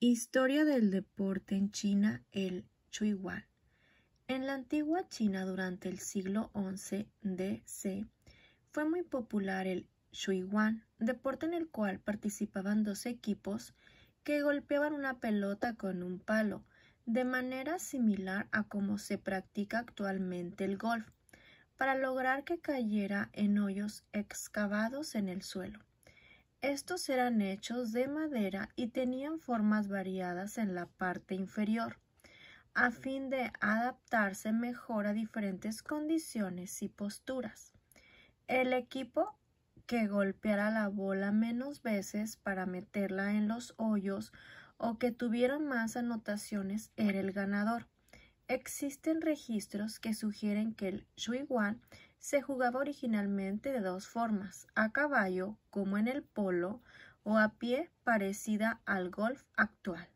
Historia del deporte en China, el Chuiwan. En la antigua China durante el siglo XI DC fue muy popular el Chuiwan, deporte en el cual participaban dos equipos que golpeaban una pelota con un palo, de manera similar a como se practica actualmente el golf, para lograr que cayera en hoyos excavados en el suelo. Estos eran hechos de madera y tenían formas variadas en la parte inferior, a fin de adaptarse mejor a diferentes condiciones y posturas. El equipo que golpeara la bola menos veces para meterla en los hoyos o que tuviera más anotaciones era el ganador. Existen registros que sugieren que el Wan se jugaba originalmente de dos formas, a caballo, como en el polo, o a pie, parecida al golf actual.